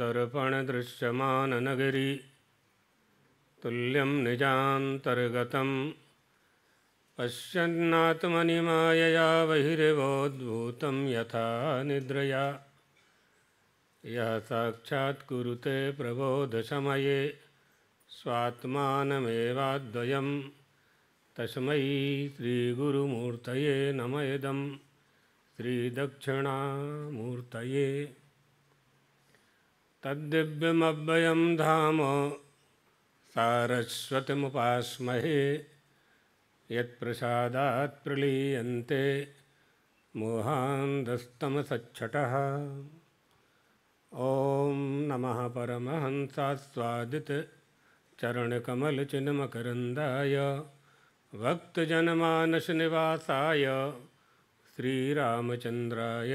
दर्पणदृश्यमाननगरी तुल्यं निजान्तर्गतं पश्यन्नात्मनि मायया बहिरिवोद्भूतं यथा निद्रया यः साक्षात्कुरुते प्रबोधसमये स्वात्मानमेवाद्वयं तस्मै श्रीगुरुमूर्तये नम इदं श्रीदक्षिणामूर्तये तद्दिव्यमव्ययं धाम सारस्वतिमुपास्महे यत्प्रसादात् प्रलीयन्ते मोहान्दस्तमसच्छटः ॐ नमः परमहंसास्वादितचरणकमलचिन्मकरन्दाय निवासा श्रीरामचन्द्राय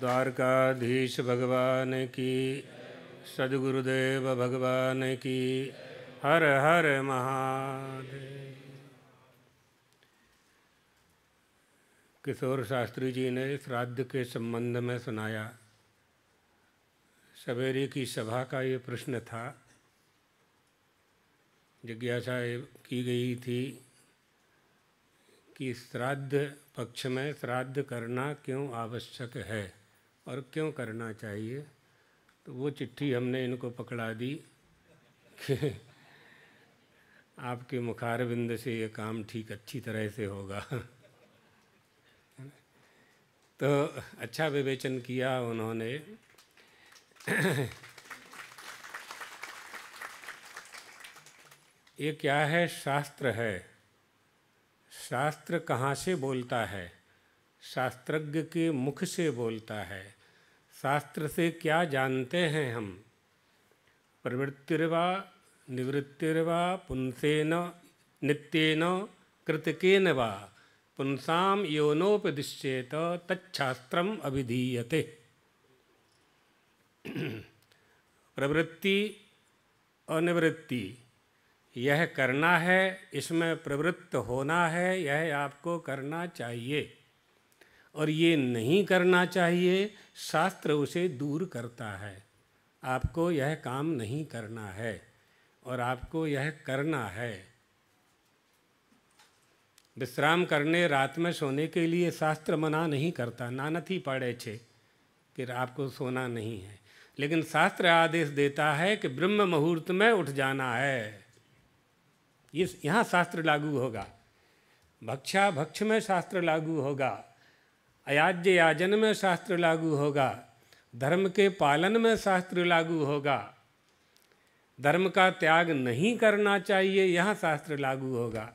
द्वारकाधीश भगवान की सदगुरुदेव भगवान की हर हर महादेव किशोर शास्त्री जी ने श्राद्ध के संबंध में सुनाया सवेरे की सभा का ये प्रश्न था जिज्ञासा की गई थी कि श्राद्ध पक्ष में श्राद्ध करना क्यों आवश्यक है और क्यों करना चाहिए तो वो चिट्ठी हमने इनको पकड़ा दी कि आपके मुखारबिंद से ये काम ठीक अच्छी तरह से होगा तो अच्छा विवेचन किया उन्होंने ये क्या है शास्त्र है शास्त्र कहाँ से बोलता है शास्त्रज्ञ के मुख से बोलता है शास्त्र से क्या जानते हैं हम प्रवृत्तिर्वा निवृत्तिर्वा पुंसेन नित्येन कृतकेन वा पुंसाम योनोपदिश्येत तच्छास्त्रम अभिधीयते प्रवृत्ति अनिवृत्ति यह करना है इसमें प्रवृत्त होना है यह आपको करना चाहिए और ये नहीं करना चाहिए शास्त्र उसे दूर करता है आपको यह काम नहीं करना है और आपको यह करना है विश्राम करने रात में सोने के लिए शास्त्र मना नहीं करता नानथी पड़े छे कि आपको सोना नहीं है लेकिन शास्त्र आदेश देता है कि ब्रह्म मुहूर्त में उठ जाना है ये यहाँ शास्त्र लागू होगा भक्षा भक्ष में शास्त्र लागू होगा अयाज्य याजन में शास्त्र लागू होगा धर्म के पालन में शास्त्र लागू होगा धर्म का त्याग नहीं करना चाहिए यह शास्त्र लागू होगा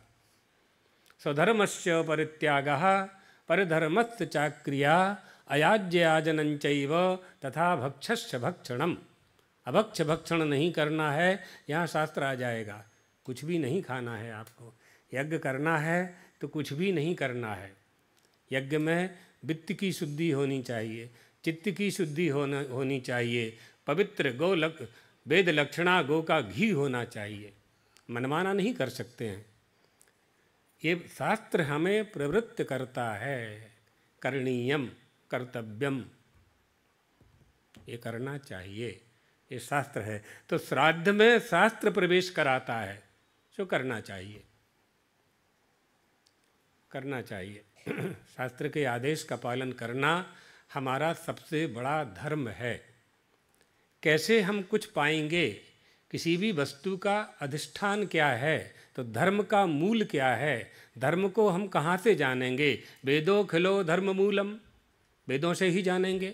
स्वधर्मस्य परित्याग परधर्मस्थ चाक्रिया अयाज्य आजनन तथा भक्षस्य भक्षणम अभक्ष भक्षण नहीं करना है यहाँ शास्त्र आ जाएगा कुछ भी नहीं खाना है आपको यज्ञ करना है तो कुछ भी नहीं करना है यज्ञ में वित्त की शुद्धि होनी चाहिए चित्त की शुद्धि होना होनी चाहिए पवित्र गौ लक वेद लक्षणा गौ का घी होना चाहिए मनमाना नहीं कर सकते हैं ये शास्त्र हमें प्रवृत्त करता है करणीयम कर्तव्यम ये करना चाहिए ये शास्त्र है तो श्राद्ध में शास्त्र प्रवेश कराता है जो करना चाहिए करना चाहिए शास्त्र के आदेश का पालन करना हमारा सबसे बड़ा धर्म है कैसे हम कुछ पाएंगे किसी भी वस्तु का अधिष्ठान क्या है तो धर्म का मूल क्या है धर्म को हम कहाँ से जानेंगे वेदों खिलो धर्म मूलम वेदों से ही जानेंगे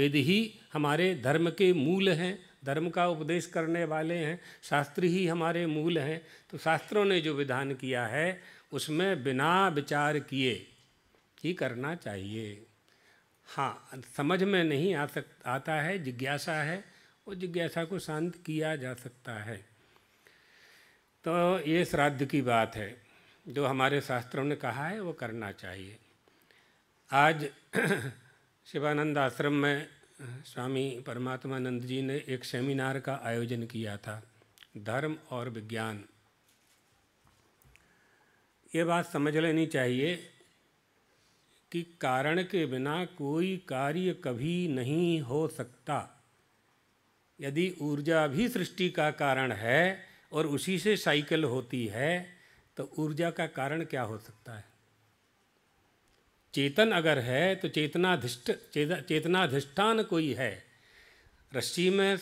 वेद ही हमारे धर्म के मूल हैं धर्म का उपदेश करने वाले हैं शास्त्र ही हमारे मूल हैं तो शास्त्रों ने जो विधान किया है उसमें बिना विचार किए ही करना चाहिए हाँ समझ में नहीं आ सक आता है जिज्ञासा है और जिज्ञासा को शांत किया जा सकता है तो ये श्राद्ध की बात है जो हमारे शास्त्रों ने कहा है वो करना चाहिए आज शिवानंद आश्रम में स्वामी परमात्मानंद जी ने एक सेमिनार का आयोजन किया था धर्म और विज्ञान ये बात समझ लेनी चाहिए कि कारण के बिना कोई कार्य कभी नहीं हो सकता यदि ऊर्जा भी सृष्टि का कारण है और उसी से साइकिल होती है तो ऊर्जा का कारण क्या हो सकता है चेतन अगर है तो चेतनाधिष्ठ चेतनाधिष्ठान कोई है रस्सी में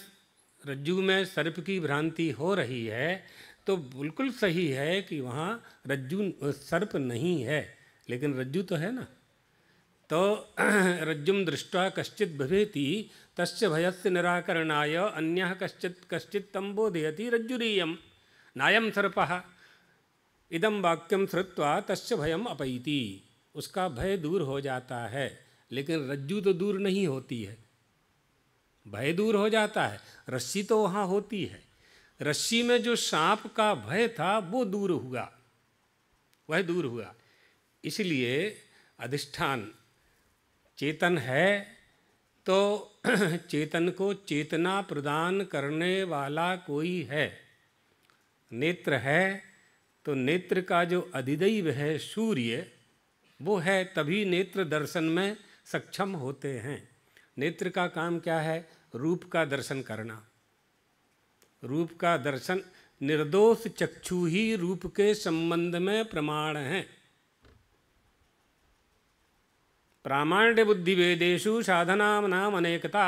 रज्जू में सर्प की भ्रांति हो रही है तो बिल्कुल सही है कि वहाँ रज्जू सर्प नहीं है लेकिन रज्जू तो है ना तो रज्जुम दृष्टवा कश्चित भवेति तस्य भयस्य निराकरणाय अन्य कश्चित कश्चित तम बोधयती रज्जुरीयम नायम सर्प इदम वाक्यम श्रुवा तस्य भयम अपैति उसका भय दूर हो जाता है लेकिन रज्जू तो दूर नहीं होती है भय दूर हो जाता है रस्सी तो वहाँ होती है रस्सी में जो सांप का भय था वो दूर हुआ वह दूर हुआ इसलिए अधिष्ठान चेतन है तो चेतन को चेतना प्रदान करने वाला कोई है नेत्र है तो नेत्र का जो अधिदैव है सूर्य वो है तभी नेत्र दर्शन में सक्षम होते हैं नेत्र का काम क्या है रूप का दर्शन करना रूप का दर्शन निर्दोष चक्षु ही रूप के संबंध में प्रमाण है प्रामाण्य बुद्धि वेदेशु साधना नाम अनेकता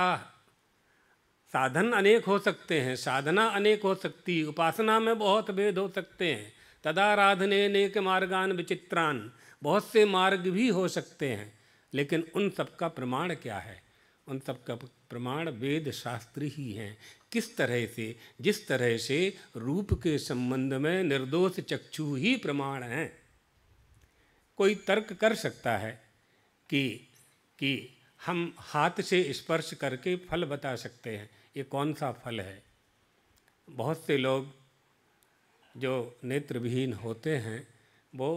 साधन अनेक हो सकते हैं साधना अनेक हो सकती उपासना में बहुत भेद हो सकते हैं तदाराधने अनेक मार्गान विचित्रान बहुत से मार्ग भी हो सकते हैं लेकिन उन सब का प्रमाण क्या है उन सब का प्रमाण वेद शास्त्र ही हैं किस तरह से जिस तरह से रूप के संबंध में निर्दोष चक्षु ही प्रमाण हैं कोई तर्क कर सकता है कि कि हम हाथ से स्पर्श करके फल बता सकते हैं ये कौन सा फल है बहुत से लोग जो नेत्रविहीन होते हैं वो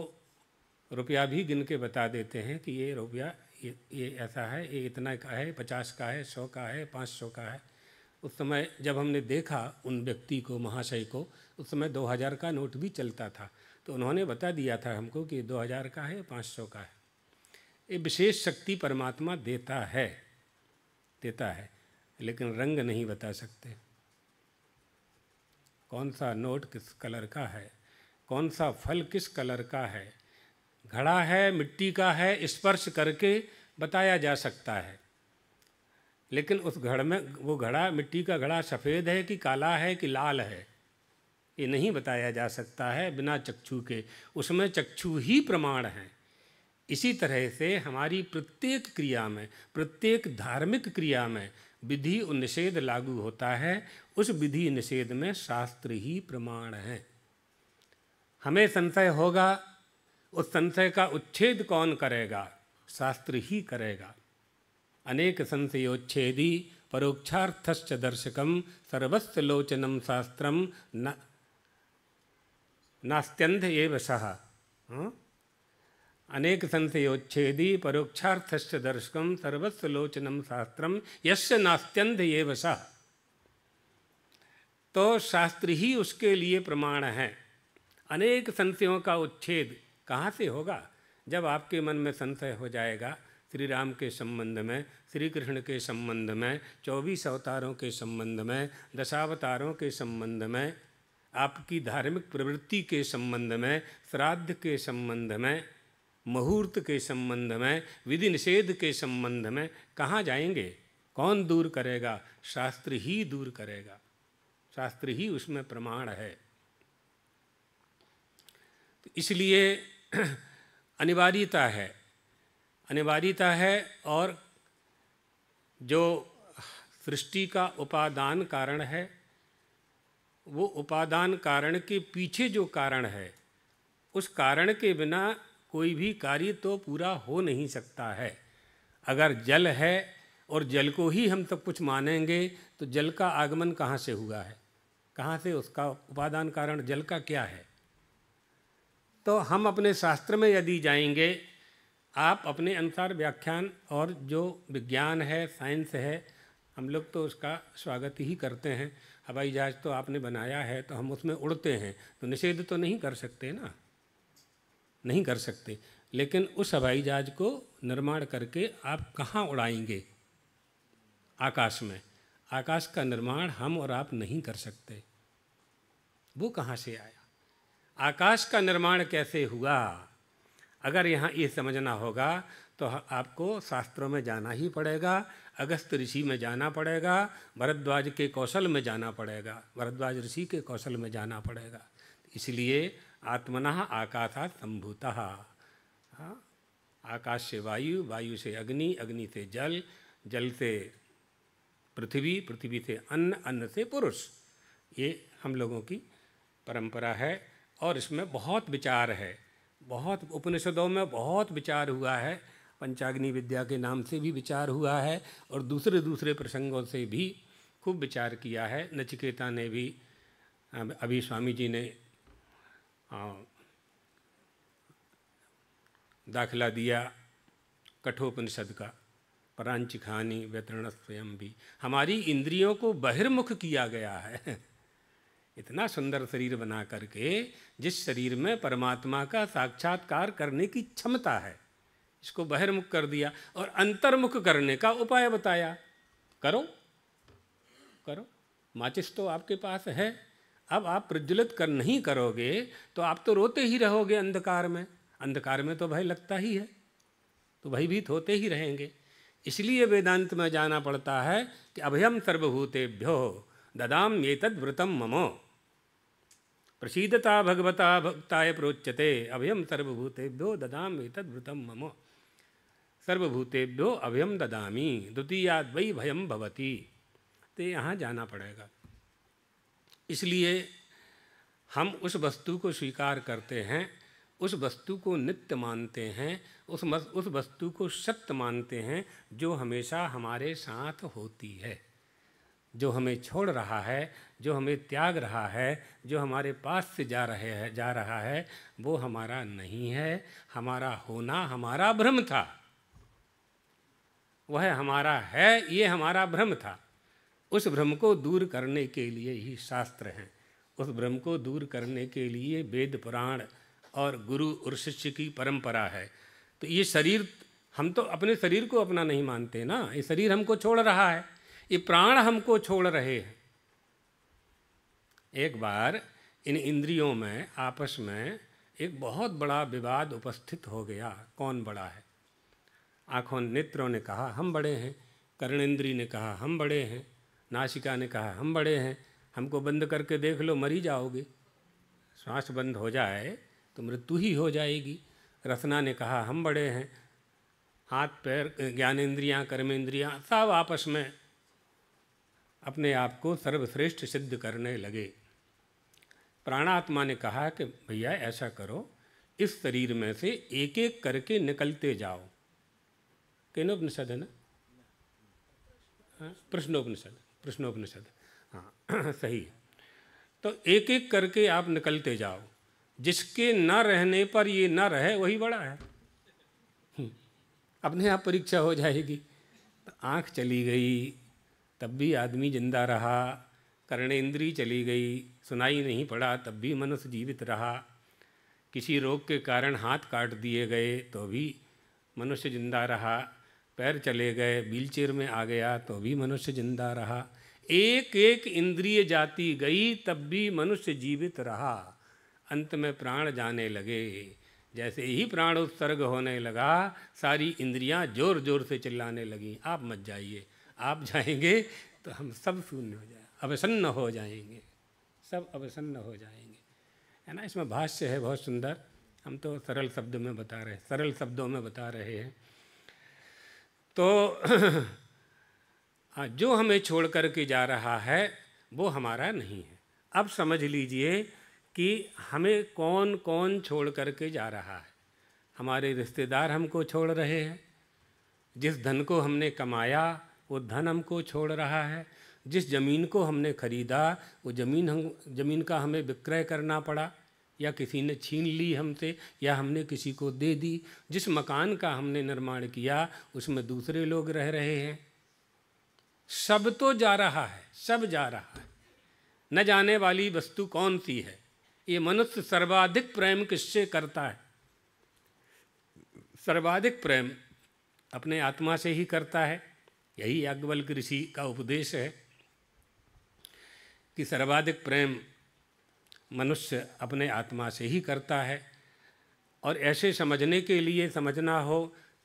रुपया भी गिन के बता देते हैं कि ये रुपया ये ये ऐसा है ये इतना का है पचास का है सौ का है पाँच सौ का है उस समय जब हमने देखा उन व्यक्ति को महाशय को उस समय 2000 का नोट भी चलता था तो उन्होंने बता दिया था हमको कि 2000 का है 500 का है ये विशेष शक्ति परमात्मा देता है देता है लेकिन रंग नहीं बता सकते कौन सा नोट किस कलर का है कौन सा फल किस कलर का है घड़ा है मिट्टी का है स्पर्श करके बताया जा सकता है लेकिन उस घड़ में वो घड़ा मिट्टी का घड़ा सफ़ेद है कि काला है कि लाल है ये नहीं बताया जा सकता है बिना चक्षु के उसमें चक्षु ही प्रमाण हैं इसी तरह से हमारी प्रत्येक क्रिया में प्रत्येक धार्मिक क्रिया में विधि और निषेध लागू होता है उस विधि निषेध में शास्त्र ही प्रमाण है हमें संशय होगा उस संशय का उच्छेद कौन करेगा शास्त्र ही करेगा अनेक संशयोच्छेदी परोक्षार्थश्च दर्शकम सर्वस्व लोचनम शास्त्रम नास्त्यंध एव सह अनेक संशयोच्छेदी परोक्षार्थश्च दर्शकम सर्वस्व लोचनम शास्त्रम यश नास्त्यंध एव सह तो शास्त्र ही उसके लिए प्रमाण है अनेक संशयों का उच्छेद कहाँ से होगा जब आपके मन में संशय हो जाएगा श्री राम के संबंध में श्री कृष्ण के संबंध में चौबीस अवतारों के संबंध में दशावतारों के संबंध में आपकी धार्मिक प्रवृत्ति के संबंध में श्राद्ध के संबंध में मुहूर्त के संबंध में विधि निषेध के संबंध में कहाँ जाएंगे कौन दूर करेगा शास्त्र ही दूर करेगा शास्त्र ही उसमें प्रमाण है तो इसलिए अनिवार्यता है अनिवार्यता है और जो सृष्टि का उपादान कारण है वो उपादान कारण के पीछे जो कारण है उस कारण के बिना कोई भी कार्य तो पूरा हो नहीं सकता है अगर जल है और जल को ही हम सब कुछ मानेंगे तो जल का आगमन कहाँ से हुआ है कहाँ से उसका उपादान कारण जल का क्या है तो हम अपने शास्त्र में यदि जाएंगे आप अपने अनुसार व्याख्यान और जो विज्ञान है साइंस है हम लोग तो उसका स्वागत ही करते हैं हवाई जहाज़ तो आपने बनाया है तो हम उसमें उड़ते हैं तो निषेध तो नहीं कर सकते ना नहीं कर सकते लेकिन उस हवाई जहाज़ को निर्माण करके आप कहाँ उड़ाएंगे आकाश में आकाश का निर्माण हम और आप नहीं कर सकते वो कहाँ से आया आकाश का निर्माण कैसे हुआ अगर यहाँ ये समझना होगा तो आपको शास्त्रों में जाना ही पड़ेगा अगस्त ऋषि में जाना पड़ेगा भरद्वाज के कौशल में जाना पड़ेगा भरद्वाज ऋषि के कौशल में जाना पड़ेगा इसलिए आत्मना आकाशा हाँ आकाश से वायु वायु से अग्नि अग्नि से जल जल से पृथ्वी पृथ्वी से अन्न अन्न से पुरुष ये हम लोगों की परंपरा है और इसमें बहुत विचार है बहुत उपनिषदों में बहुत विचार हुआ है पंचाग्नि विद्या के नाम से भी विचार हुआ है और दूसरे दूसरे प्रसंगों से भी खूब विचार किया है नचिकेता ने भी अभी स्वामी जी ने दाखिला दिया कठोपनिषद का परांचिखानी वितरण व्यतरण स्वयं भी हमारी इंद्रियों को बहिर्मुख किया गया है इतना सुंदर शरीर बना करके जिस शरीर में परमात्मा का साक्षात्कार करने की क्षमता है इसको बहिर्मुख कर दिया और अंतर्मुख करने का उपाय बताया करो करो माचिस तो आपके पास है अब आप प्रज्वलित कर नहीं करोगे तो आप तो रोते ही रहोगे अंधकार में अंधकार में तो भय लगता ही है तो भयभीत होते ही रहेंगे इसलिए वेदांत में जाना पड़ता है कि अभयम सर्वभूतेभ्यो ददाम ये तद व्रतम ममो प्रसीदता भगवता भक्ताय प्रोच्यते अभयम सर्वभूतेभ्यो ददाम तद्वृतम मम सर्वभूतेभ्यो अभयम ददामी द्वितीयाद्वै भयम भवती तो यहाँ जाना पड़ेगा इसलिए हम उस वस्तु को स्वीकार करते हैं उस वस्तु को नित्य मानते हैं उस उस वस्तु को सत्य मानते हैं जो हमेशा हमारे साथ होती है जो हमें छोड़ रहा है जो हमें त्याग रहा है जो हमारे पास से जा रहे हैं जा रहा है वो हमारा नहीं है हमारा होना हमारा भ्रम था वह हमारा है ये हमारा भ्रम था उस भ्रम को दूर करने के लिए ही शास्त्र हैं उस भ्रम को दूर करने के लिए वेद पुराण और गुरु और शिष्य की परंपरा है तो ये शरीर हम तो अपने शरीर को अपना नहीं मानते ना ये शरीर हमको छोड़ रहा है ये प्राण हमको छोड़ रहे हैं एक बार इन इंद्रियों में आपस में एक बहुत बड़ा विवाद उपस्थित हो गया कौन बड़ा है आँखों नेत्रों ने कहा हम बड़े हैं कर्ण इंद्री ने कहा हम बड़े हैं नासिका ने कहा हम बड़े हैं हमको बंद करके देख लो मरी जाओगे श्वास बंद हो जाए तो मृत्यु ही हो जाएगी रसना ने कहा हम बड़े हैं हाथ पैर ज्ञानेन्द्रियाँ कर्मेंद्रियाँ सब आपस में अपने आप को सर्वश्रेष्ठ सिद्ध करने लगे प्राणात्मा ने कहा कि भैया ऐसा करो इस शरीर में से एक एक करके निकलते जाओ उपनिषद है ना हाँ, प्रश्नोपनिषद प्रश्नोपनिषद हाँ सही है तो एक एक करके आप निकलते जाओ जिसके न रहने पर ये न रहे वही बड़ा है हम्म, अपने आप परीक्षा हो जाएगी तो आँख चली गई तब भी आदमी जिंदा रहा इंद्री चली गई सुनाई नहीं पड़ा तब भी मनुष्य जीवित रहा किसी रोग के कारण हाथ काट दिए गए तो भी मनुष्य जिंदा रहा पैर चले गए व्हीलचेयर में आ गया तो भी मनुष्य जिंदा रहा एक एक इंद्रिय जाती गई तब भी मनुष्य जीवित रहा अंत में प्राण जाने लगे जैसे ही प्राण उत्सर्ग होने लगा सारी इंद्रियां जोर जोर से चिल्लाने लगीं आप मत जाइए आप जाएंगे तो हम सब शून्य हो जाए अवसन्न हो जाएंगे सब अवसन्न हो जाएंगे है ना इसमें भाष्य है बहुत सुंदर हम तो सरल शब्द में बता रहे हैं सरल शब्दों में बता रहे हैं तो जो हमें छोड़ कर के जा रहा है वो हमारा नहीं है अब समझ लीजिए कि हमें कौन कौन छोड़ कर के जा रहा है हमारे रिश्तेदार हमको छोड़ रहे हैं जिस धन को हमने कमाया वो धन हमको छोड़ रहा है जिस ज़मीन को हमने खरीदा वो ज़मीन हम ज़मीन का हमें विक्रय करना पड़ा या किसी ने छीन ली हमसे या हमने किसी को दे दी जिस मकान का हमने निर्माण किया उसमें दूसरे लोग रह रहे हैं सब तो जा रहा है सब जा रहा है न जाने वाली वस्तु कौन सी है ये मनुष्य सर्वाधिक प्रेम किससे करता है सर्वाधिक प्रेम अपने आत्मा से ही करता है यही याज्ञवल्क ऋषि का उपदेश है कि सर्वाधिक प्रेम मनुष्य अपने आत्मा से ही करता है और ऐसे समझने के लिए समझना हो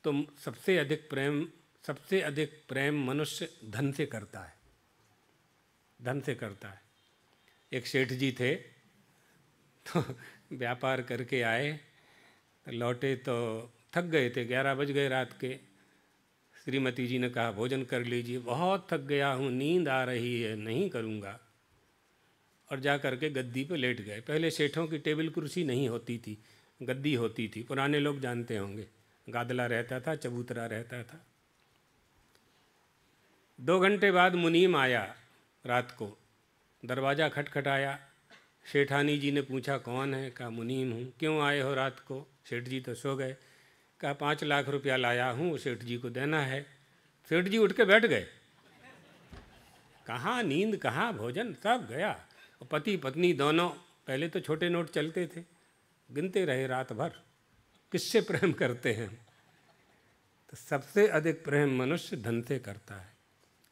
तो सबसे अधिक प्रेम सबसे अधिक प्रेम मनुष्य धन से करता है धन से करता है एक सेठ जी थे तो व्यापार करके आए लौटे तो थक गए थे ग्यारह बज गए रात के श्रीमती जी ने कहा भोजन कर लीजिए बहुत थक गया हूँ नींद आ रही है नहीं करूँगा और जा कर के गद्दी पर लेट गए पहले सेठों की टेबल कुर्सी नहीं होती थी गद्दी होती थी पुराने लोग जानते होंगे गादला रहता था चबूतरा रहता था दो घंटे बाद मुनीम आया रात को दरवाज़ा खटखटाया सेठानी जी ने पूछा कौन है कहा मुनीम हूँ क्यों आए हो रात को सेठ जी तो सो गए कहा पाँच लाख रुपया लाया हूँ सेठ जी को देना है सेठ जी उठ के बैठ गए कहाँ नींद कहाँ भोजन सब गया और पति पत्नी दोनों पहले तो छोटे नोट चलते थे गिनते रहे रात भर किससे प्रेम करते हैं तो सबसे अधिक प्रेम मनुष्य धन से करता है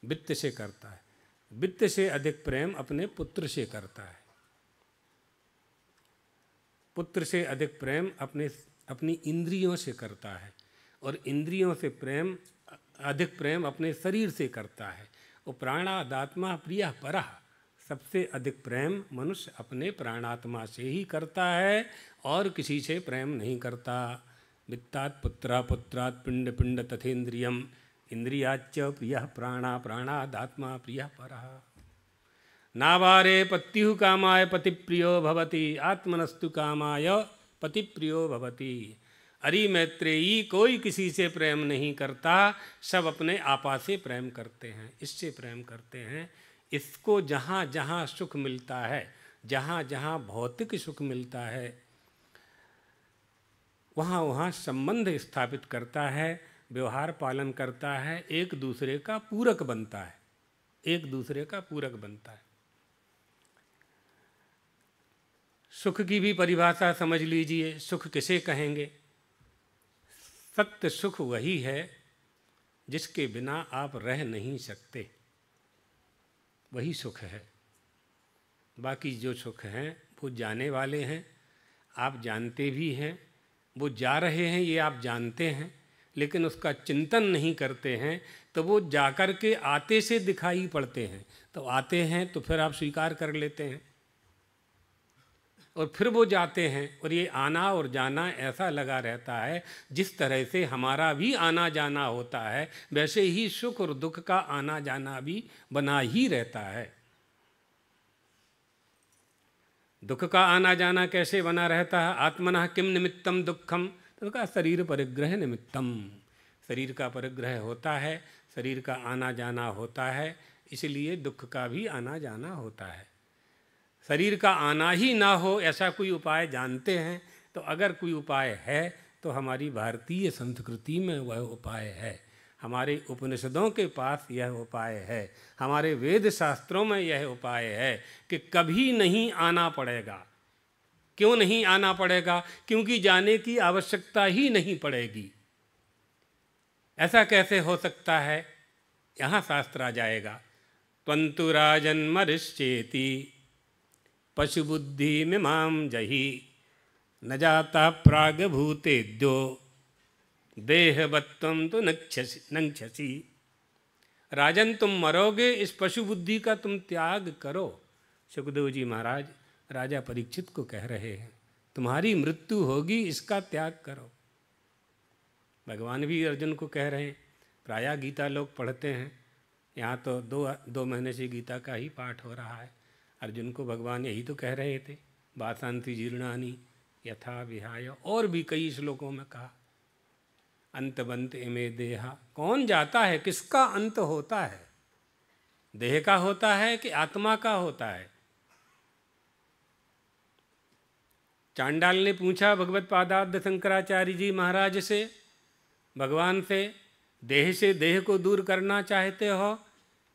वित्त से करता है वित्त से अधिक प्रेम अपने पुत्र से करता है पुत्र से अधिक प्रेम अपने अपनी इंद्रियों से करता है और इंद्रियों से प्रेम अधिक प्रेम अपने शरीर से करता है और प्राणादात्मा प्रिय पर सबसे अधिक प्रेम मनुष्य अपने प्राणात्मा से ही करता है और किसी से प्रेम नहीं करता वित्तात पुत्रा पुत्रात् पिंड पिंड तथेन्द्रियम इंद्रियाच प्रिय प्राणा प्राणादात्मा प्रिय पर नावारे पत्यु कामाय पति प्रियो भवती आत्मनस्तु कामाय पति प्रियो भवती अरि मैत्रेयी कोई किसी से प्रेम नहीं करता सब अपने आपा से प्रेम करते हैं इससे प्रेम करते हैं इसको जहाँ जहाँ सुख मिलता है जहाँ जहाँ भौतिक सुख मिलता है वहाँ वहाँ संबंध स्थापित करता है व्यवहार पालन करता है एक दूसरे का पूरक बनता है एक दूसरे का पूरक बनता है सुख की भी परिभाषा समझ लीजिए सुख किसे कहेंगे सत्य सुख वही है जिसके बिना आप रह नहीं सकते वही सुख है बाकी जो सुख हैं वो जाने वाले हैं आप जानते भी हैं वो जा रहे हैं ये आप जानते हैं लेकिन उसका चिंतन नहीं करते हैं तो वो जा कर के आते से दिखाई पड़ते हैं तो आते हैं तो फिर आप स्वीकार कर लेते हैं और फिर वो जाते हैं और ये आना और जाना ऐसा लगा रहता है जिस तरह से हमारा भी आना जाना होता है वैसे ही सुख और दुख का आना जाना भी बना ही रहता है दुख का आना जाना कैसे बना रहता है आत्मना किम निमित्तम दुखम तो का शरीर परिग्रह निमित्तम शरीर का परिग्रह होता है शरीर का आना जाना होता है इसलिए दुख का भी आना जाना होता है शरीर का आना ही ना हो ऐसा कोई उपाय जानते हैं तो अगर कोई उपाय है तो हमारी भारतीय संस्कृति में वह उपाय है हमारे उपनिषदों के पास यह उपाय है हमारे वेद शास्त्रों में यह उपाय है कि कभी नहीं आना पड़ेगा क्यों नहीं आना पड़ेगा क्योंकि जाने की आवश्यकता ही नहीं पड़ेगी ऐसा कैसे हो सकता है यहाँ शास्त्र आ जाएगा मरिश्चेती पशुबुद्धिमिमां जही न जाता दो देहवत्व तो नक्षसी नक्षसी राजन तुम मरोगे इस पशु बुद्धि का तुम त्याग करो सुखदेव जी महाराज राजा परीक्षित को कह रहे हैं तुम्हारी मृत्यु होगी इसका त्याग करो भगवान भी अर्जुन को कह रहे हैं प्रायः गीता लोग पढ़ते हैं यहाँ तो दो दो महीने से गीता का ही पाठ हो रहा है अर्जुन को भगवान यही तो कह रहे थे बासांति जीर्णानी यथा विहाय और भी कई श्लोकों में कहा अंत बंत इमे देहा कौन जाता है किसका अंत होता है देह का होता है कि आत्मा का होता है चांडाल ने पूछा भगवत पादाब्द शंकराचार्य जी महाराज से भगवान से देह से देह को दूर करना चाहते हो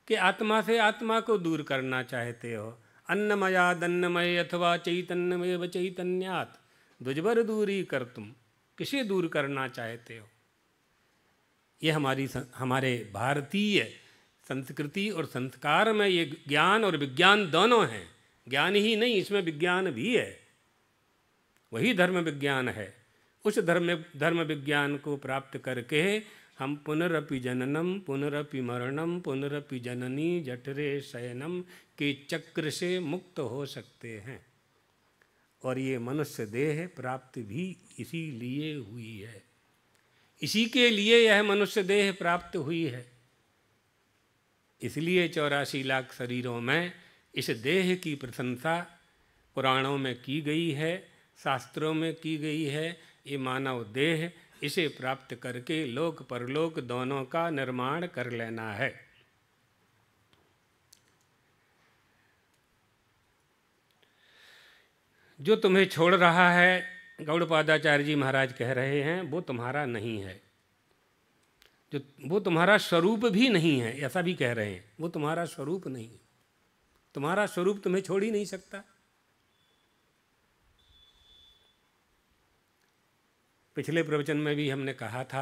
कि आत्मा से आत्मा को दूर करना चाहते हो अन्नमयादन्नमय अथवा चैतन्यमय व चैतन्यात दुजबर दूरी कर तुम किसे दूर करना चाहते हो ये हमारी हमारे भारतीय संस्कृति और संस्कार में ये ज्ञान और विज्ञान दोनों हैं ज्ञान ही नहीं इसमें विज्ञान भी है वही धर्म विज्ञान है उस धर्म धर्म विज्ञान को प्राप्त करके हम पुनरपि जननम पुनरपि मरणम पुनरपि जननी जठरे शयनम के चक्र से मुक्त हो सकते हैं और ये मनुष्य देह प्राप्त भी इसी लिए हुई है इसी के लिए यह मनुष्य देह प्राप्त हुई है इसलिए चौरासी लाख शरीरों में इस देह की प्रशंसा पुराणों में की गई है शास्त्रों में की गई है ये मानव देह इसे प्राप्त करके लोक परलोक दोनों का निर्माण कर लेना है जो तुम्हें छोड़ रहा है गौड़पादाचार्य जी महाराज कह रहे हैं वो तुम्हारा नहीं है जो वो तुम्हारा स्वरूप भी नहीं है ऐसा भी कह रहे हैं वो तुम्हारा स्वरूप नहीं है तुम्हारा स्वरूप तुम्हें छोड़ ही नहीं सकता पिछले प्रवचन में भी हमने कहा था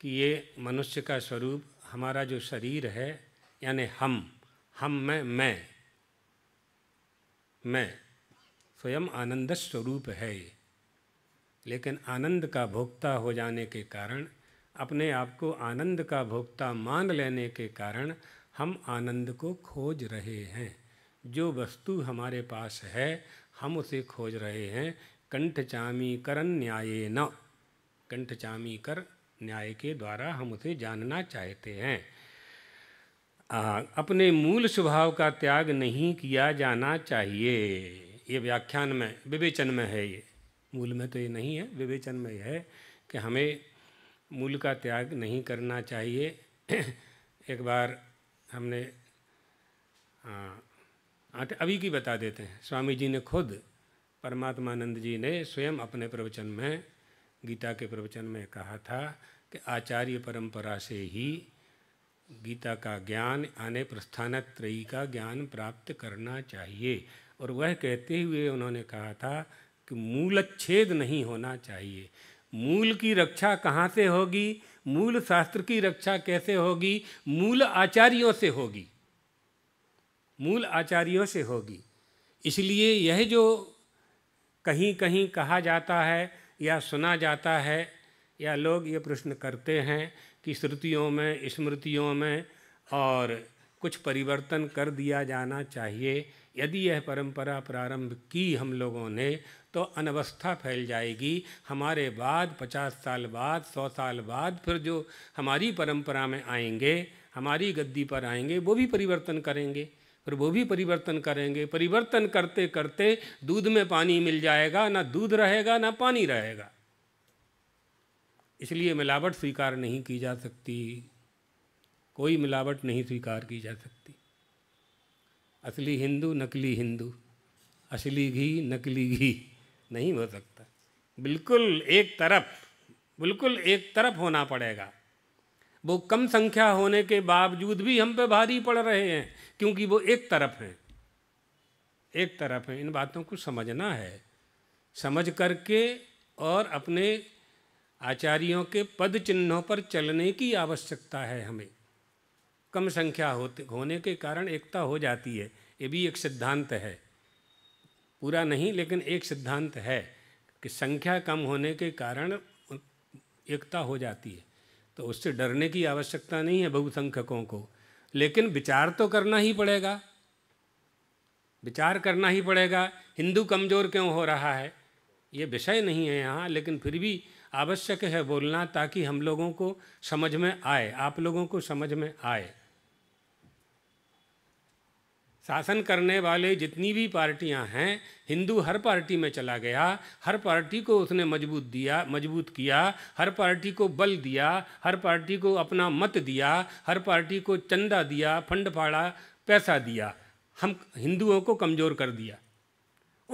कि ये मनुष्य का स्वरूप हमारा जो शरीर है यानी हम हम में मैं मैं स्वयं आनंद स्वरूप है लेकिन आनंद का भोक्ता हो जाने के कारण अपने आप को आनंद का भोक्ता मान लेने के कारण हम आनंद को खोज रहे हैं जो वस्तु हमारे पास है हम उसे खोज रहे हैं कंठचामी कर न्याय न कंठचामी कर न्याय के द्वारा हम उसे जानना चाहते हैं आ, अपने मूल स्वभाव का त्याग नहीं किया जाना चाहिए ये व्याख्यान में विवेचन में है ये मूल में तो ये नहीं है विवेचन में है कि हमें मूल का त्याग नहीं करना चाहिए एक बार हमने हाँ अभी की बता देते हैं स्वामी जी ने खुद परमात्मानंद जी ने स्वयं अपने प्रवचन में गीता के प्रवचन में कहा था कि आचार्य परंपरा से ही गीता का ज्ञान आने त्रयी का ज्ञान प्राप्त करना चाहिए और वह कहते हुए उन्होंने कहा था कि मूलच्छेद नहीं होना चाहिए मूल की रक्षा कहाँ से होगी मूल शास्त्र की रक्षा कैसे होगी मूल आचार्यों से होगी मूल आचार्यों से होगी इसलिए यह जो कहीं कहीं कहा जाता है या सुना जाता है या लोग ये प्रश्न करते हैं कि श्रुतियों में स्मृतियों में और कुछ परिवर्तन कर दिया जाना चाहिए यदि यह परंपरा प्रारंभ की हम लोगों ने तो अनवस्था फैल जाएगी हमारे बाद पचास साल बाद सौ साल बाद फिर जो हमारी परंपरा में आएंगे हमारी गद्दी पर आएंगे वो भी परिवर्तन करेंगे फिर वो भी परिवर्तन करेंगे परिवर्तन करते करते दूध में पानी मिल जाएगा ना दूध रहेगा ना पानी रहेगा इसलिए मिलावट स्वीकार नहीं की जा सकती कोई मिलावट नहीं स्वीकार की जा सकती असली हिंदू नकली हिंदू असली घी नकली घी नहीं हो सकता बिल्कुल एक तरफ बिल्कुल एक तरफ होना पड़ेगा वो कम संख्या होने के बावजूद भी हम पे भारी पड़ रहे हैं क्योंकि वो एक तरफ हैं एक तरफ हैं इन बातों को समझना है समझ करके और अपने आचार्यों के पद चिन्हों पर चलने की आवश्यकता है हमें कम संख्या होते होने के कारण एकता हो जाती है ये भी एक सिद्धांत है पूरा नहीं लेकिन एक सिद्धांत है कि संख्या कम होने के कारण एकता हो जाती है तो उससे डरने की आवश्यकता नहीं है बहुसंख्यकों को लेकिन विचार तो करना ही पड़ेगा विचार करना ही पड़ेगा हिंदू कमज़ोर क्यों हो रहा है ये विषय नहीं है यहाँ लेकिन फिर भी आवश्यक है बोलना ताकि हम लोगों को समझ में आए आप लोगों को समझ में आए शासन करने वाले जितनी भी पार्टियां हैं हिंदू हर पार्टी में चला गया हर पार्टी को उसने मजबूत दिया मजबूत किया हर पार्टी को बल दिया हर पार्टी को अपना मत दिया हर पार्टी को चंदा दिया फंड फाड़ा पैसा दिया हम हिंदुओं को कमज़ोर कर दिया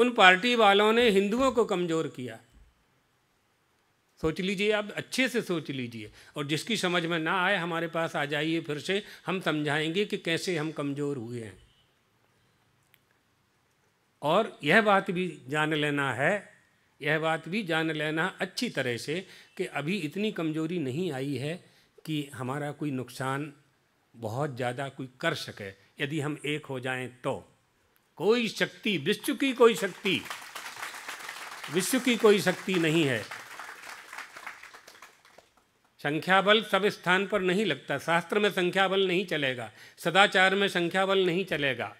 उन पार्टी वालों ने हिंदुओं को कमज़ोर किया सोच लीजिए आप अच्छे से सोच लीजिए और जिसकी समझ में ना आए हमारे पास आ जाइए फिर से हम समझाएंगे कि कैसे हम कमज़ोर हुए हैं और यह बात भी जान लेना है यह बात भी जान लेना अच्छी तरह से कि अभी इतनी कमजोरी नहीं आई है कि हमारा कोई नुकसान बहुत ज़्यादा कोई कर सके यदि हम एक हो जाएं तो कोई शक्ति विश्व की कोई शक्ति विश्व की कोई शक्ति नहीं है संख्या बल सब स्थान पर नहीं लगता शास्त्र में संख्या बल नहीं चलेगा सदाचार में संख्या बल नहीं चलेगा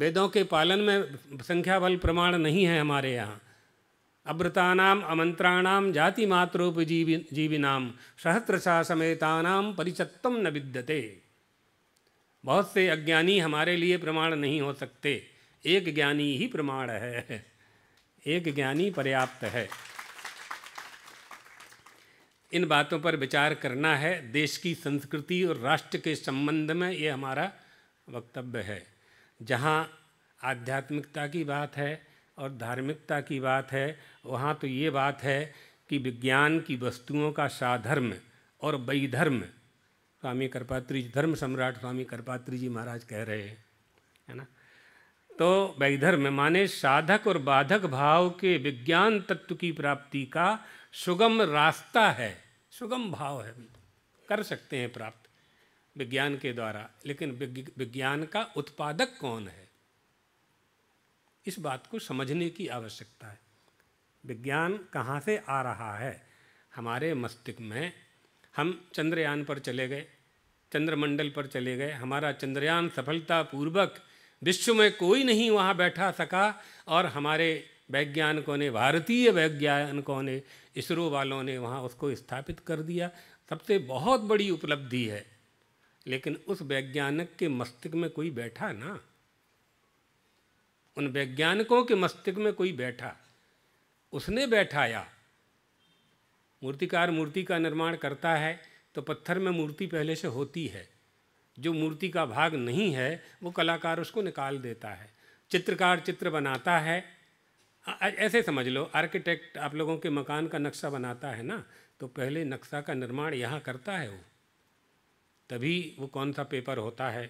वेदों के पालन में संख्या बल प्रमाण नहीं है हमारे यहाँ अभ्रतानाम अमंत्राणाम जाति मात्रोप जीवी जीविनाम सहस्त्रशा समेतानाम परिचत्तम न विद्यते बहुत से अज्ञानी हमारे लिए प्रमाण नहीं हो सकते एक ज्ञानी ही प्रमाण है एक ज्ञानी पर्याप्त है इन बातों पर विचार करना है देश की संस्कृति और राष्ट्र के संबंध में ये हमारा वक्तव्य है जहाँ आध्यात्मिकता की बात है और धार्मिकता की बात है वहाँ तो ये बात है कि विज्ञान की वस्तुओं का साधर्म और वैधर्म स्वामी कर्पात्री जी धर्म सम्राट स्वामी कर्पात्री जी महाराज कह रहे हैं है ना तो वैधर्म माने साधक और बाधक भाव के विज्ञान तत्व की प्राप्ति का सुगम रास्ता है सुगम भाव है कर सकते हैं प्राप्त विज्ञान के द्वारा लेकिन विज्ञान का उत्पादक कौन है इस बात को समझने की आवश्यकता है विज्ञान कहाँ से आ रहा है हमारे मस्तिष्क में हम चंद्रयान पर चले गए चंद्रमंडल पर चले गए हमारा चंद्रयान सफलतापूर्वक विश्व में कोई नहीं वहाँ बैठा सका और हमारे वैज्ञानिकों ने भारतीय वैज्ञानिकों ने इसरो वालों ने वहाँ उसको स्थापित कर दिया सबसे बहुत बड़ी उपलब्धि है लेकिन उस वैज्ञानिक के मस्तिष्क में कोई बैठा ना उन वैज्ञानिकों के मस्तिष्क में कोई बैठा उसने बैठाया मूर्तिकार मूर्ति का निर्माण करता है तो पत्थर में मूर्ति पहले से होती है जो मूर्ति का भाग नहीं है वो कलाकार उसको निकाल देता है चित्रकार चित्र बनाता है ऐसे समझ लो आर्किटेक्ट आप लोगों के मकान का नक्शा बनाता है ना तो पहले नक्शा का निर्माण यहाँ करता है वो तभी वो कौन सा पेपर होता है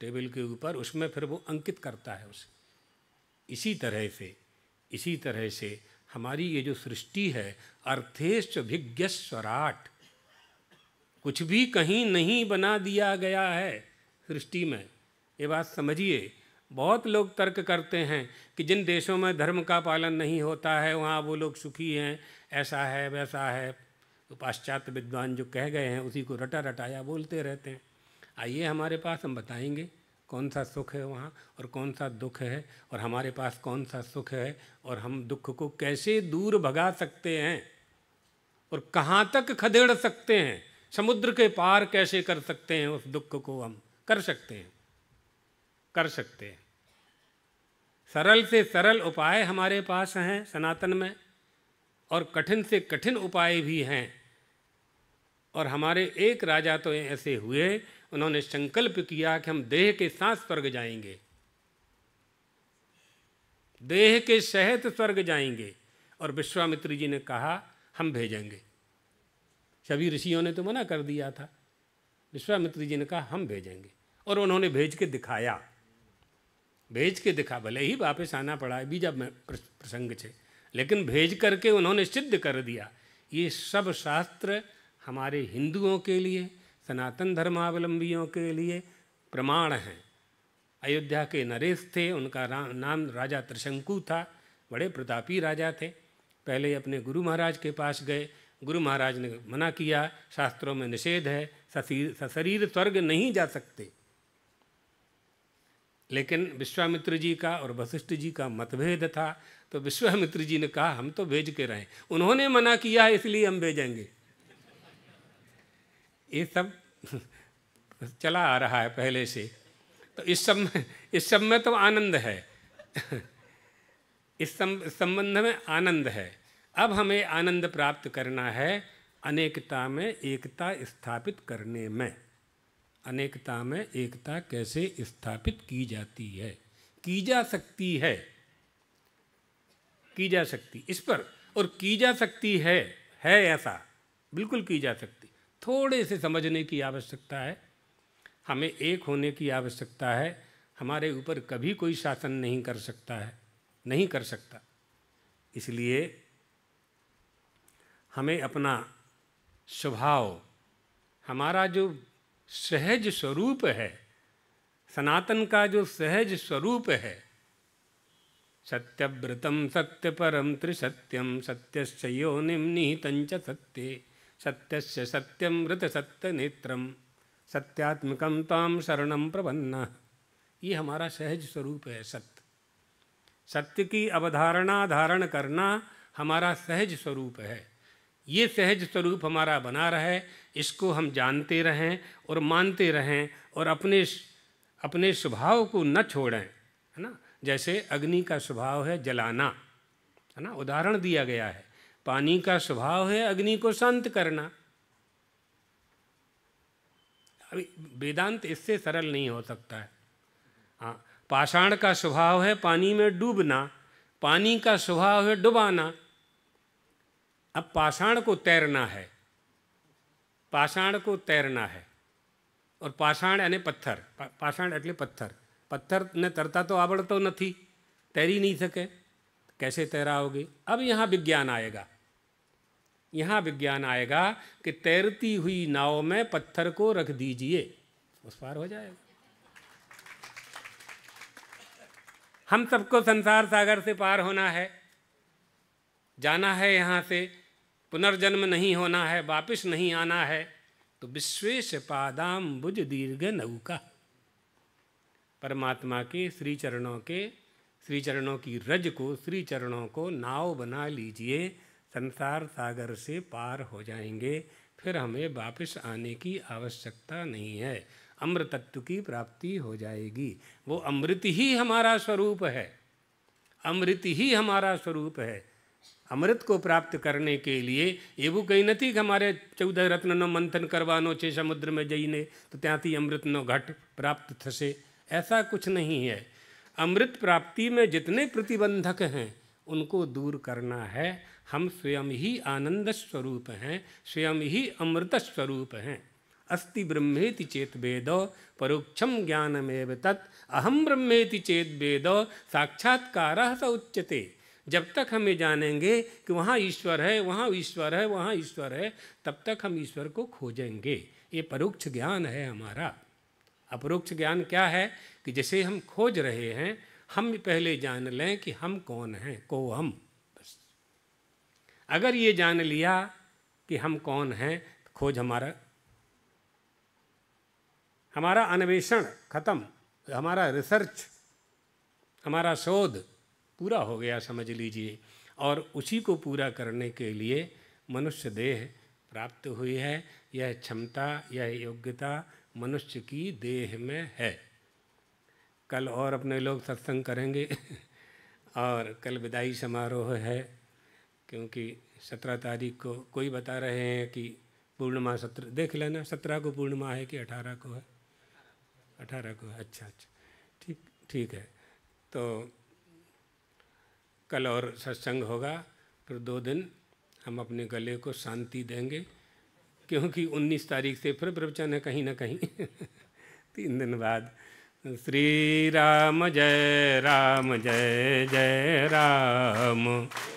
टेबल के ऊपर उसमें फिर वो अंकित करता है उसे इसी तरह से इसी तरह से हमारी ये जो सृष्टि है अर्थेश्च भिज्ञ स्वराट कुछ भी कहीं नहीं बना दिया गया है सृष्टि में ये बात समझिए बहुत लोग तर्क करते हैं कि जिन देशों में धर्म का पालन नहीं होता है वहाँ वो लोग सुखी हैं ऐसा है वैसा है तो पाश्चात्य विद्वान जो कह गए हैं उसी को रटा रटाया बोलते रहते हैं आइए हमारे पास हम बताएंगे कौन सा सुख है वहाँ और कौन सा दुख है और हमारे पास कौन सा सुख है और हम दुख को कैसे दूर भगा सकते हैं और कहाँ तक खदेड़ सकते हैं समुद्र के पार कैसे कर सकते हैं उस दुख को हम कर सकते हैं कर सकते हैं सरल से सरल उपाय हमारे पास हैं सनातन में और कठिन से कठिन उपाय भी हैं और हमारे एक राजा तो ऐसे हुए उन्होंने संकल्प किया कि हम देह के साथ स्वर्ग जाएंगे देह के सहत स्वर्ग जाएंगे और विश्वामित्र जी ने कहा हम भेजेंगे सभी ऋषियों ने तो मना कर दिया था विश्वामित्र जी ने कहा हम भेजेंगे और उन्होंने भेज के दिखाया भेज के दिखा भले ही वापस आना पड़ा बीजा प्रसंग छे लेकिन भेज करके उन्होंने सिद्ध कर दिया ये सब शास्त्र हमारे हिंदुओं के लिए सनातन धर्मावलंबियों के लिए प्रमाण हैं अयोध्या के नरेश थे उनका नाम राजा त्रिशंकु था बड़े प्रतापी राजा थे पहले अपने गुरु महाराज के पास गए गुरु महाराज ने मना किया शास्त्रों में निषेध है सशरीर स्वर्ग नहीं जा सकते लेकिन विश्वामित्र जी का और वशिष्ठ जी का मतभेद था तो विश्वामित्र जी ने कहा हम तो भेज के रहें उन्होंने मना किया इसलिए हम भेजेंगे ये सब चला आ रहा है पहले से तो इस सब में इस सब में तो आनंद है इस संबंध में आनंद है अब हमें आनंद प्राप्त करना है अनेकता में एकता स्थापित करने में अनेकता में एकता कैसे स्थापित की जाती है की जा सकती है की जा सकती इस पर और की जा सकती है है ऐसा बिल्कुल की जा सकती थोड़े से समझने की आवश्यकता है हमें एक होने की आवश्यकता है हमारे ऊपर कभी कोई शासन नहीं कर सकता है नहीं कर सकता इसलिए हमें अपना स्वभाव हमारा जो सहज स्वरूप है सनातन का जो सहज स्वरूप है सत्यव्रतम सत्य परम त्रिसत्यम सत्यश्च योनिम निहितंच सत्य सत्य सत्यम ऋतसत्यनेत्रम सत्यात्मकम ताम शरण प्रपन्न ये हमारा सहज स्वरूप है सत्य सत्य की अवधारणा धारण करना हमारा सहज स्वरूप है ये सहज स्वरूप हमारा बना रहे इसको हम जानते रहें और मानते रहें और अपने अपने स्वभाव को न छोड़ें है ना जैसे अग्नि का स्वभाव है जलाना है ना उदाहरण दिया गया है पानी का स्वभाव है अग्नि को शांत करना अभी वेदांत इससे सरल नहीं हो सकता है हाँ पाषाण का स्वभाव है पानी में डूबना पानी का स्वभाव है डुबाना अब पाषाण को तैरना है पाषाण को तैरना है और पाषाण यानी पत्थर पाषाण एटले पत्थर पत्थर ने तरता तो आवड़ तो नहीं तैरी नहीं सके कैसे तैराओगे अब यहाँ विज्ञान आएगा यहाँ विज्ञान आएगा कि तैरती हुई नाव में पत्थर को रख दीजिए उस पार हो जाएगा हम सबको संसार सागर से पार होना है जाना है यहाँ से पुनर्जन्म नहीं होना है वापिस नहीं आना है तो विश्वेश पादाम बुज दीर्घ नौका परमात्मा के श्री चरणों के श्री चरणों की रज को श्री चरणों को नाव बना लीजिए संसार सागर से पार हो जाएंगे फिर हमें वापस आने की आवश्यकता नहीं है अमृतत्व की प्राप्ति हो जाएगी वो अमृत ही हमारा स्वरूप है अमृत ही हमारा स्वरूप है अमृत को प्राप्त करने के लिए ये वो कहीं थी એવું કંઈ નથી કે અમારે ચૌદ રત્નનો समुद्र में છે સમુદ્રમાં तो તો अमृत नो घट प्राप्त थसे ऐसा कुछ नहीं है अमृत प्राप्ति में जितने प्रतिबंधक हैं उनको दूर करना है हम स्वयं ही आनंद स्वरूप हैं स्वयं ही अमृत स्वरूप हैं अस्ति ब्रह्मेति चेत वेद परोक्षम ज्ञानमेव तत् अहम ब्रह्मेति चेत वेद साक्षात्कार स उच्यते जब तक हमें जानेंगे कि वहाँ ईश्वर है वहाँ ईश्वर है वहाँ ईश्वर है तब तक हम ईश्वर को खोजेंगे ये परोक्ष ज्ञान है हमारा अपरोक्ष ज्ञान क्या है कि जैसे हम खोज रहे हैं हम पहले जान लें कि हम कौन हैं को हम अगर ये जान लिया कि हम कौन हैं तो खोज हमारा हमारा अन्वेषण खत्म हमारा रिसर्च हमारा शोध पूरा हो गया समझ लीजिए और उसी को पूरा करने के लिए मनुष्य देह प्राप्त हुई है यह क्षमता यह योग्यता मनुष्य की देह में है कल और अपने लोग सत्संग करेंगे और कल विदाई समारोह है क्योंकि सत्रह तारीख को कोई बता रहे हैं कि पूर्णिमा सत्रह देख लेना सत्रह को पूर्णिमा है कि अठारह को है अठारह को है अच्छा अच्छा ठीक ठीक है तो कल और सत्संग होगा फिर दो दिन हम अपने गले को शांति देंगे क्योंकि 19 तारीख से फिर प्रवचन है कहीं ना कहीं तीन दिन बाद श्री राम जय राम जय जय राम, जै राम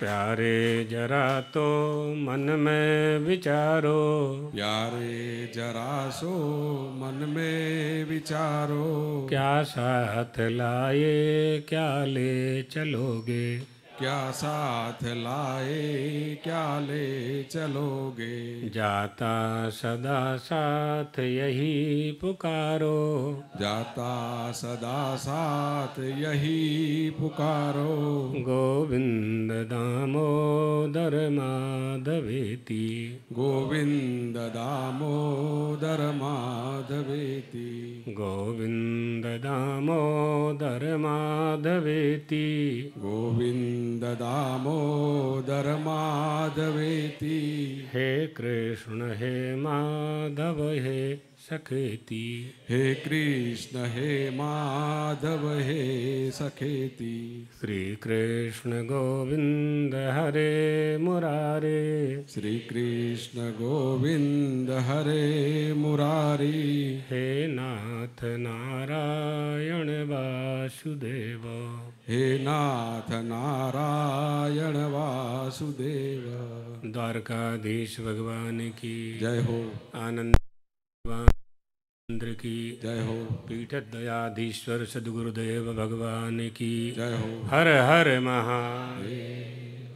प्यारे जरा तो मन में विचारो प्यारे जरा सो मन में विचारो क्या साथ लाए क्या ले चलोगे क्या साथ लाए क्या ले चलोगे जाता सदा साथ यही पुकारो जाता सदा साथ यही पुकारो गोविंद नरमाधवेति गोविन्ददा सखेती हे कृष्ण हे माधव हे सखेती श्री कृष्ण गोविंद हरे मुरारे श्री कृष्ण गोविंद हरे मुरारी हे नाथ नारायण वासुदेव हे नाथ नारायण वासुदेव द्वारकाधीश भगवान की जय हो आनंद चंद्र की જય હો પીઠ દયાધીશ્વર सदगुरुदेव ભગવાન કી જય હો હર હર મહાદેવ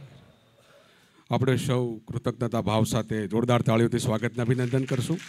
આપણે સૌ કૃતજ્ઞતા ભાવ સાથે જોરદાર તાળીઓથી સ્વાગતને અભિનંદન કરશું